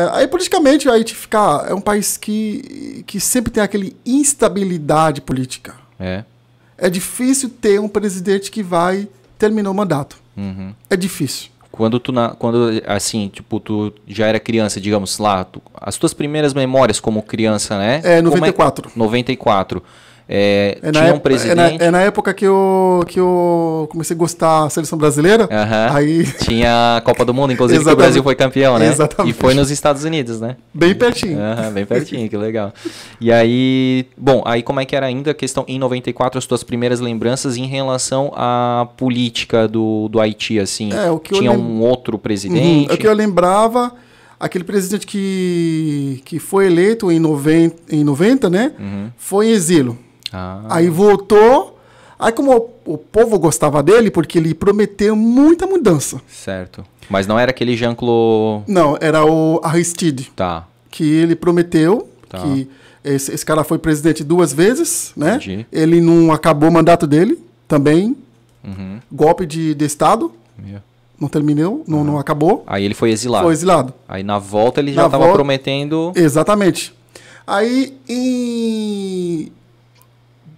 É, aí politicamente a gente fica. Ah, é um país que, que sempre tem aquele instabilidade política. É. É difícil ter um presidente que vai terminar o mandato. Uhum. É difícil. Quando tu na, quando assim, tipo, tu já era criança, digamos lá, tu, as tuas primeiras memórias como criança, né? É, 94. é, 94. É, é tinha um presidente. É na, é na, época que eu, que eu comecei a gostar da seleção brasileira. aí... Tinha a Copa do Mundo, inclusive, que o Brasil foi campeão, né? Exatamente. E foi nos Estados Unidos, né? Bem pertinho. bem pertinho, que legal. E aí, bom, aí como é que era ainda a questão em 94, as tuas primeiras lembranças em relação à política do, do Haiti, assim? É, o que tinha lem... um outro presidente? Uhum, o que eu lembrava aquele presidente que, que foi eleito em 90, em 90 né? Uhum. Foi em exílio. Ah. Aí voltou. Aí, como o, o povo gostava dele, porque ele prometeu muita mudança. Certo. Mas não era aquele Jean-Claude. Não, era o Aristide. Tá. Que ele prometeu tá. que esse, esse, cara foi presidente duas vezes, né? Entendi. Ele não acabou o mandato dele também. Uhum. Golpe de, de Estado. Yeah. Não terminou, não, uhum. não ah. acabou. Aí ele foi exilado. Foi exilado. Aí na volta ele já estava prometendo. Exatamente. Aí em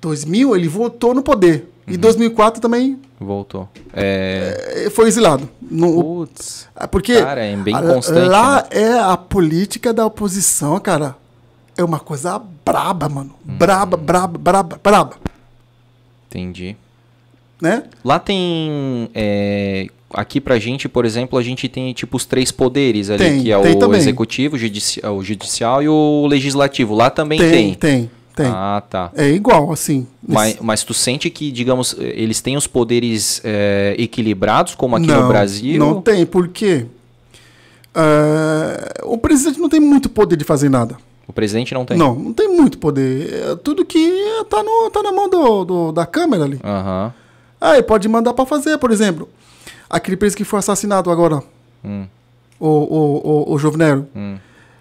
2000 ele voltou no poder. Uhum. E 2004 também. Voltou. É, é... Foi exilado. No... Putz. É porque. Cara, é bem constante. Lá né? é a política da oposição, cara. É uma coisa braba, mano. Uhum. Braba, braba, braba, braba. Entendi. Né? Lá tem. É, aqui pra gente, por exemplo, a gente tem tipo os três poderes ali, tem, que é o também. executivo, o judicial, o judicial e o legislativo. Lá também tem. Tem, tem. Tem. Ah, tá. É igual, assim. Mas, esse... mas tu sente que, digamos, eles têm os poderes é, equilibrados, como aqui não, no Brasil? Não tem, porque Uh, o presidente não tem muito poder de fazer nada. O presidente não tem? Não, não tem muito poder. É tudo que tá, no, tá na mão do, do da Câmara ali. Uhum. Aí pode mandar para fazer, por exemplo. Aquele preso que foi assassinado agora, hum. o, o, o, o Jovenero. Hum.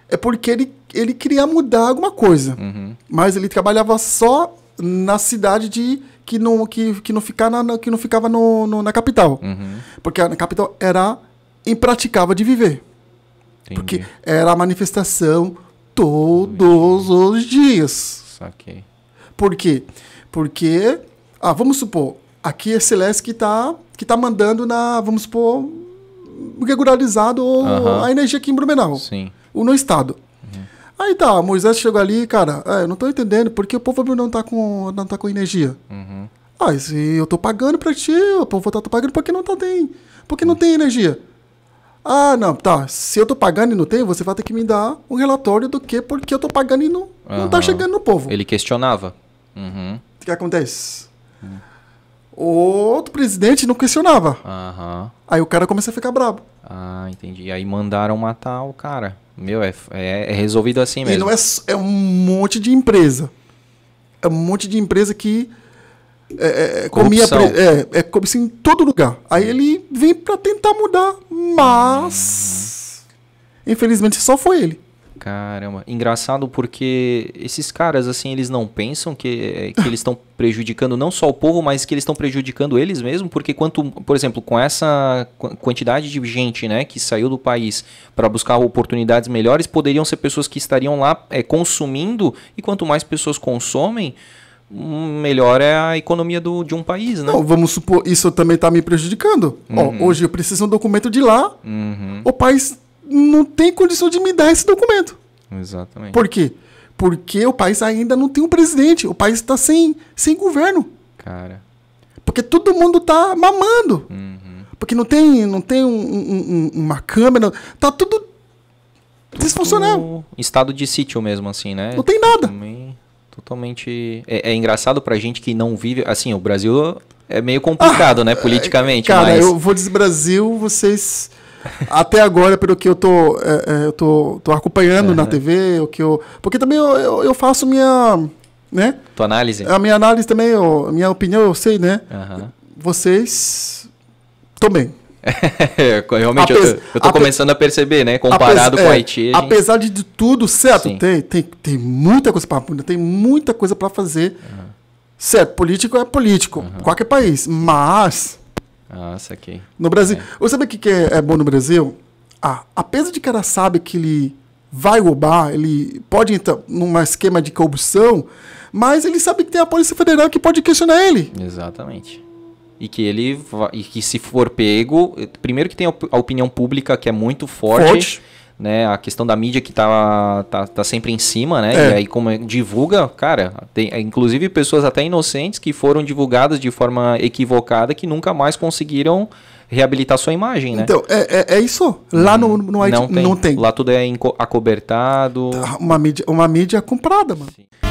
É porque ele, ele queria mudar alguma coisa. Uhum. Mas ele trabalhava só na cidade de que não que, que não ficava na, que não ficava no, no na capital, uhum. porque a capital era impraticável de viver, Entendi. porque era a manifestação todos uhum. os dias. Saquei. Por quê? Porque ah, vamos supor aqui é Celeste que está que tá mandando na vamos supor regularizado uhum. a energia aqui em Blumenau, Sim. ou no estado. Aí tá, Moisés chegou ali, cara, é, eu não tô entendendo porque o povo não tá com, não tá com energia. Uhum. Ah, se eu tô pagando pra ti, o povo tá, tá pagando porque não tá tem. Porque não tem energia. Ah, não, tá. Se eu tô pagando e não tem, você vai ter que me dar um relatório do que porque eu tô pagando e não, uhum. não tá chegando no povo. Ele questionava. Uhum. O que acontece? Uhum. O outro presidente não questionava. Aí o cara começa a ficar bravo. Ah, entendi. E aí mandaram matar o cara. Meu, é, é, é resolvido assim mesmo. E não é, é um monte de empresa. É um monte de empresa que é, é, é comia é, é assim, em todo lugar. Aí ele vem para tentar mudar, mas infelizmente só foi ele. Caramba, engraçado porque esses caras, assim, eles não pensam que, eh, que eles estão prejudicando não só o povo, mas que eles estão prejudicando eles mesmo, porque quanto, por exemplo, com essa quantidade de gente, né, que saiu do país para buscar oportunidades melhores, poderiam ser pessoas que estariam lá é, consumindo, e quanto mais pessoas consomem, melhor é a economia do, de um país, né? Não, vamos supor, isso também está me prejudicando. Uhum. Ó, hoje eu preciso de um documento de lá, uhum. o país não tem condição de me dar esse documento. Exatamente. Por quê? Porque o país ainda não tem um presidente. O país está sem, sem governo. Cara. Porque todo mundo tá mamando. Uhum. Porque não tem, não tem um, um, uma câmera. Tá tudo, tudo desfuncional. Estado de sítio mesmo, assim, né? Não tem nada. Também totalmente. É, é engraçado pra gente que não vive. Assim, o Brasil é meio complicado, ah, né, politicamente. Cara, mas... eu vou dizer Brasil, vocês até agora, pelo que eu tô, é, é eu tô, tô acompanhando na TV, o que eu. Porque também eu, eu, eu, faço minha. Né? Tua análise? A minha análise também, eu, a minha opinião, eu sei, né? Uhum. Vocês. Tô bem. realmente, Apes... eu, eu tô começando a perceber, né? Comparado Apes... com o é, Haiti. Gente... Apesar de tudo, certo, tem, tem, tem muita coisa para tem muita coisa para fazer. Uhum. Certo, político é político, uhum. qualquer país. Mas ah, saquei. No Brasil. É. Você sabe o que é, é bom no Brasil? Ah, apenas de cara sabe que ele vai roubar, ele pode entrar num esquema de corrupção, mas ele sabe que tem a Polícia Federal que pode questionar ele. Exatamente. E que ele e que se for pego, primeiro que tem a opinião pública que é muito forte. forte né? A questão da mídia que tá, tá, tá sempre em cima, né? É. E aí como é, divulga, cara, tem é, inclusive pessoas até inocentes que foram divulgadas de forma equivocada que nunca mais conseguiram reabilitar sua imagem, né? Então, é, é, é isso. Lá hum, no, no não tem. não tem. Lá tudo é acobertado. Tá, uma mídia, uma mídia comprada, mano. Sim.